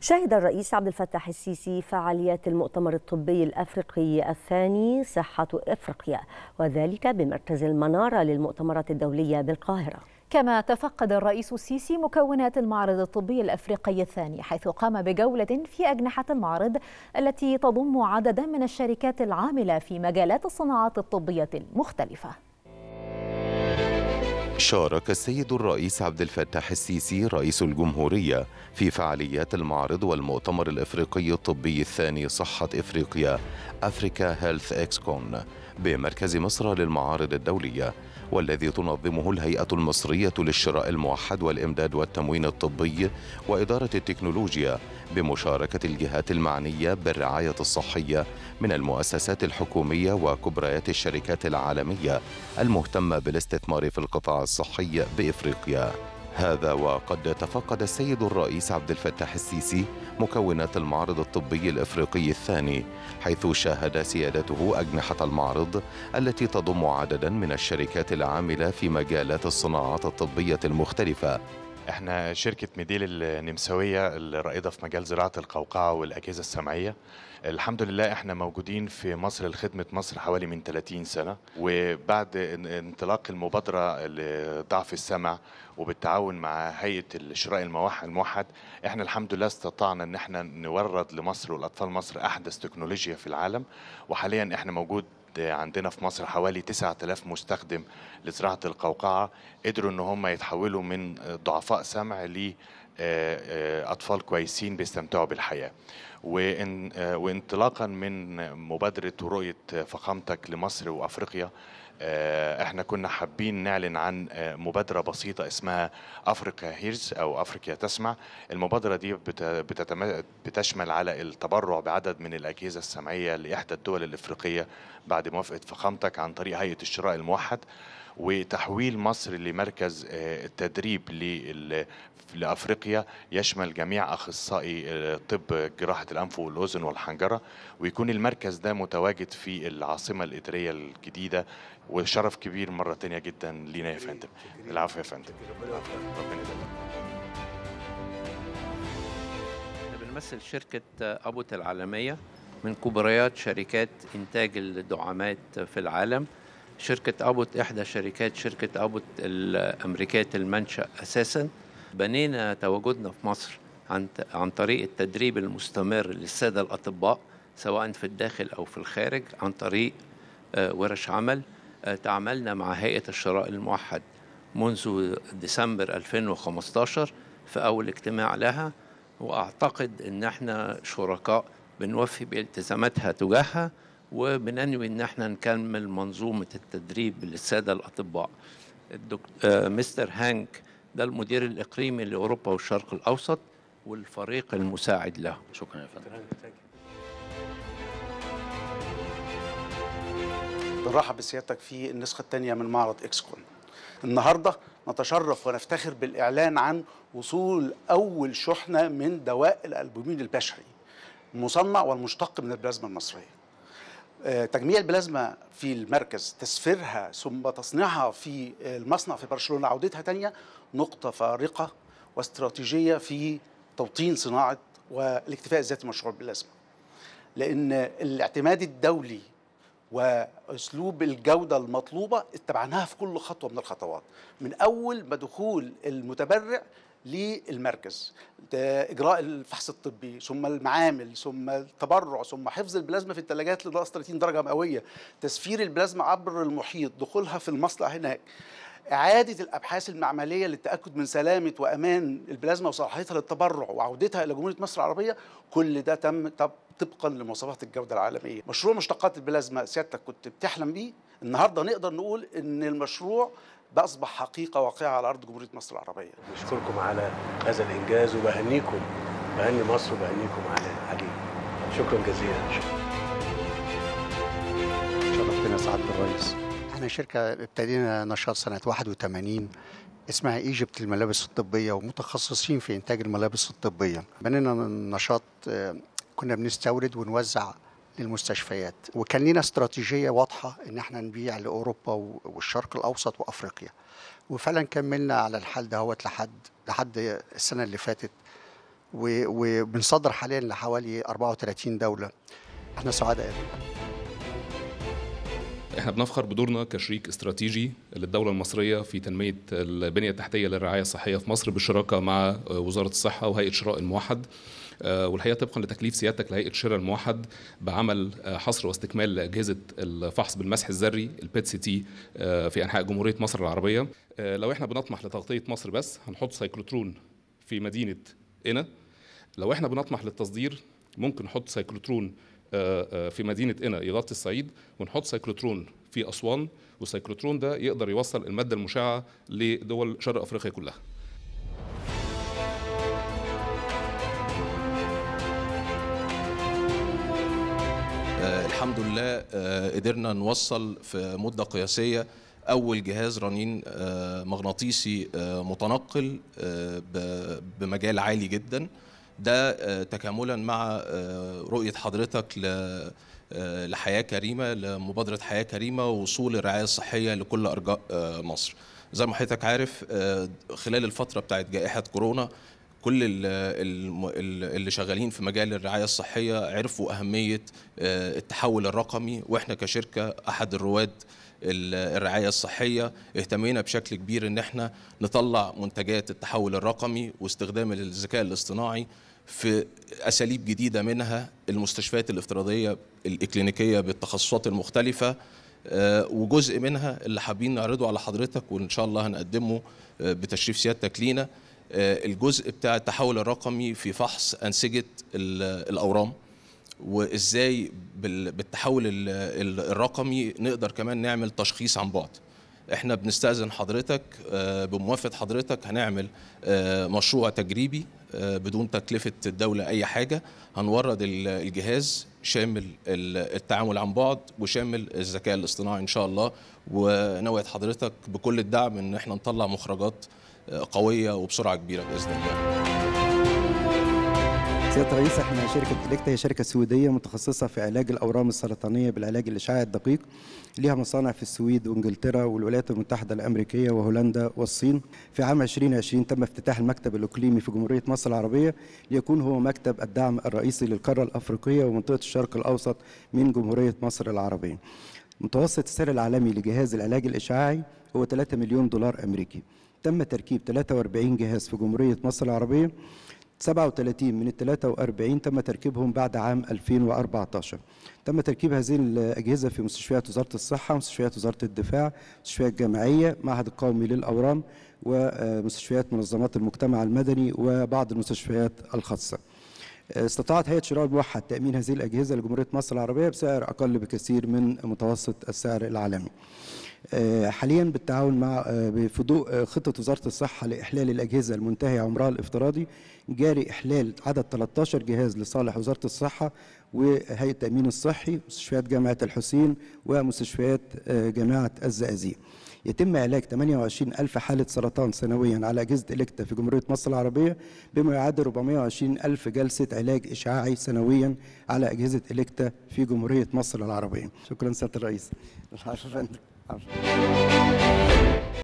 شهد الرئيس عبد الفتاح السيسي فعاليات المؤتمر الطبي الافريقي الثاني صحه افريقيا وذلك بمركز المناره للمؤتمرات الدوليه بالقاهره كما تفقد الرئيس السيسي مكونات المعرض الطبي الافريقي الثاني حيث قام بجوله في اجنحه المعرض التي تضم عددا من الشركات العامله في مجالات الصناعات الطبيه المختلفه شارك السيد الرئيس عبد الفتاح السيسي رئيس الجمهورية في فعاليات المعرض والمؤتمر الإفريقي الطبي الثاني صحة إفريقيا أفريكا هيلث إكسكون بمركز مصر للمعارض الدولية والذي تنظمه الهيئة المصرية للشراء الموحد والإمداد والتموين الطبي وإدارة التكنولوجيا بمشاركة الجهات المعنية بالرعاية الصحية من المؤسسات الحكومية وكبريات الشركات العالمية المهتمة بالاستثمار في القطاع الصحي بإفريقيا هذا وقد تفقد السيد الرئيس عبد الفتاح السيسي مكونات المعرض الطبي الافريقي الثاني حيث شاهد سيادته اجنحه المعرض التي تضم عددا من الشركات العامله في مجالات الصناعات الطبيه المختلفه احنا شركة ميديل النمساوية الرائدة في مجال زراعة القوقعة والأجهزة السمعية الحمد لله احنا موجودين في مصر لخدمة مصر حوالي من 30 سنة وبعد انطلاق المبادرة لضعف السمع وبالتعاون مع هيئة الشراء الموحد احنا الحمد لله استطعنا ان احنا نورد لمصر ولأطفال مصر أحدث تكنولوجيا في العالم وحاليا احنا موجود عندنا في مصر حوالي 9000 مستخدم لزراعه القوقعه قدروا ان هم يتحولوا من ضعفاء سمع لاطفال آه، آه، كويسين بيستمتعوا بالحياه آه، وانطلاقا من مبادره ورؤيه فخامتك لمصر وافريقيا آه، احنا كنا حابين نعلن عن آه، مبادره بسيطه اسمها افريكا هيرز او افريكا تسمع المبادره دي بتشمل على التبرع بعدد من الاجهزه السمعيه لاحدى الدول الافريقيه بعد موافقه فخامتك عن طريق هيئه الشراء الموحد وتحويل مصر لمركز التدريب آه، لافريقيا يشمل جميع اخصائي آه، طب جراحه الانف والاذن والحنجره ويكون المركز ده متواجد في العاصمه الاداريه الجديده وشرف كبير مره ثانيه جدا لينا يا فندم العفو يا فندم احنا بنمثل شركة أبوت العالمية من كبريات شركات إنتاج الدعامات في العالم شركة أبوت إحدى شركات شركة أبوت الأمريكات المنشأ أساسا بنينا تواجدنا في مصر عن عن طريق التدريب المستمر للسادة الأطباء سواء في الداخل أو في الخارج عن طريق آه، ورش عمل آه، تعاملنا مع هيئة الشراء الموحد منذ ديسمبر 2015 في أول اجتماع لها وأعتقد إن احنا شركاء بنوفي بالتزاماتها تجاهها وبننوي ان احنا نكمل منظومه التدريب للساده الاطباء الدكتور آه، مستر هانك ده المدير الاقليمي لاوروبا والشرق الاوسط والفريق المساعد له شكرا يا فندم بنرحب بسيادتك في النسخه الثانيه من معرض اكسكون النهارده نتشرف ونفتخر بالاعلان عن وصول اول شحنه من دواء الالبومين البشري المصنع والمشتق من البلازما المصريه آه، تجميع البلازما في المركز تسفيرها ثم تصنيعها في المصنع في برشلونة عودتها تانية نقطة فارقة واستراتيجية في توطين صناعة والاكتفاء الذاتي مشروع البلازما لأن الاعتماد الدولي واسلوب الجوده المطلوبه اتبعناها في كل خطوه من الخطوات من اول ما دخول المتبرع للمركز اجراء الفحص الطبي ثم المعامل ثم التبرع ثم حفظ البلازما في الثلاجات لضغط 30 درجه مئويه تسفير البلازما عبر المحيط دخولها في المصنع هناك إعادة الأبحاث المعملية للتأكد من سلامة وأمان البلازما وصلاحيتها للتبرع وعودتها إلى جمهورية مصر العربية كل ده تم طبقا لمواصفات الجودة العالمية مشروع مشتقات البلازما سيادتك كنت بتحلم بيه النهاردة نقدر نقول أن المشروع ده أصبح حقيقة واقعة على أرض جمهورية مصر العربية بشكركم على هذا الإنجاز وبهنيكم بهني مصر وبهنيكم على عليه شكرا جزيلا شرفتنا سعادة الرئيس احنا شركة ابتدينا نشاط سنة 81 اسمها ايجيبت الملابس الطبية ومتخصصين في انتاج الملابس الطبية بنينا نشاط آه، كنا بنستورد ونوزع للمستشفيات وكان لنا استراتيجيه واضحه ان احنا نبيع لاوروبا والشرق الاوسط وافريقيا وفعلا كملنا على الحال دهوت لحد لحد السنه اللي فاتت وبنصدر حاليا لحوالي 34 دوله احنا سعداء احنا بنفخر بدورنا كشريك استراتيجي للدوله المصريه في تنميه البنيه التحتيه للرعايه الصحيه في مصر بالشراكه مع وزاره الصحه وهيئه شراء الموحد آه، والحقيقه طبقا لتكليف سيادتك لهيئه شراء الموحد بعمل آه، حصر واستكمال لاجهزه الفحص بالمسح الذري البيت سي تي في انحاء جمهوريه مصر العربيه آه، لو احنا بنطمح لتغطيه مصر بس هنحط سيكلوترون في مدينه قنا لو احنا بنطمح للتصدير ممكن نحط سيكلوترون في مدينه قنا يغطي الصعيد ونحط سيكلوترون في اسوان والسيكلوترون ده يقدر يوصل الماده المشعه لدول شرق افريقيا كلها الحمد لله آه، قدرنا نوصل في مدة قياسية أول جهاز رنين آه، مغناطيسي آه، متنقل بمجال عالي جدا ده تكاملا مع رؤية حضرتك لحياة كريمة لمبادرة حياة كريمة ووصول الرعاية الصحية لكل أرجاء مصر زي ما حضرتك عارف خلال الفترة بتاعت جائحة كورونا كل اللي شغالين في مجال الرعايه الصحيه عرفوا اهميه آه، التحول الرقمي واحنا كشركه احد الرواد الرعايه الصحيه اهتمينا بشكل كبير ان احنا نطلع منتجات التحول الرقمي واستخدام الذكاء الاصطناعي في اساليب جديده منها المستشفيات الافتراضيه الاكلينيكيه بالتخصصات المختلفه آه، وجزء منها اللي حابين نعرضه على حضرتك وان شاء الله هنقدمه آه، بتشريف سيادتك لينا آه، الجزء بتاع التحول الرقمي في فحص انسجه الاورام وازاي بالتحول الرقمي نقدر كمان نعمل تشخيص عن بعد احنا بنستاذن حضرتك آه، بموافقه حضرتك هنعمل آه، مشروع تجريبي بدون تكلفه الدوله اي حاجه هنورد الجهاز شامل التعامل عن بعد وشامل الذكاء الاصطناعي ان شاء الله ونوعد حضرتك بكل الدعم ان احنا نطلع مخرجات قويه وبسرعه كبيره باذن الله سيادة الرئيس احنا شركة كليكتا هي شركة سويدية متخصصة في علاج الأورام السرطانية بالعلاج الإشعاعي الدقيق ليها مصانع في السويد وانجلترا والولايات المتحدة الأمريكية وهولندا والصين في عام 2020 تم افتتاح المكتب الإقليمي في جمهورية مصر العربية ليكون هو مكتب الدعم الرئيسي للقارة الأفريقية ومنطقة الشرق الأوسط من جمهورية مصر العربية متوسط السعر العالمي لجهاز العلاج الإشعاعي هو 3 مليون دولار أمريكي تم تركيب 43 جهاز في جمهورية مصر العربية 37 من ال 43 تم تركيبهم بعد عام 2014 تم تركيب هذه الأجهزة في مستشفيات وزارة الصحة مستشفيات وزارة الدفاع مستشفيات جامعية معهد القومي للأورام ومستشفيات منظمات المجتمع المدني وبعض المستشفيات الخاصة استطاعت هيئة شراء الموحد تأمين هذه الأجهزة لجمهورية مصر العربية بسعر أقل بكثير من متوسط السعر العالمي آه، حاليا بالتعاون مع آه، في ضوء آه، خطه وزاره الصحه لاحلال الاجهزه المنتهي عمرها الافتراضي جاري احلال عدد 13 جهاز لصالح وزاره الصحه وهيئه التامين الصحي مستشفيات جامعه الحسين ومستشفيات جامعه الزقازيق يتم علاج 28 ألف حالة سرطان سنويا على أجهزة إلكتا في جمهورية مصر العربية بما يعادل 420 ألف جلسة علاج إشعاعي سنويا على أجهزة إلكتا في جمهورية مصر العربية شكرا سيادة الرئيس Vamos.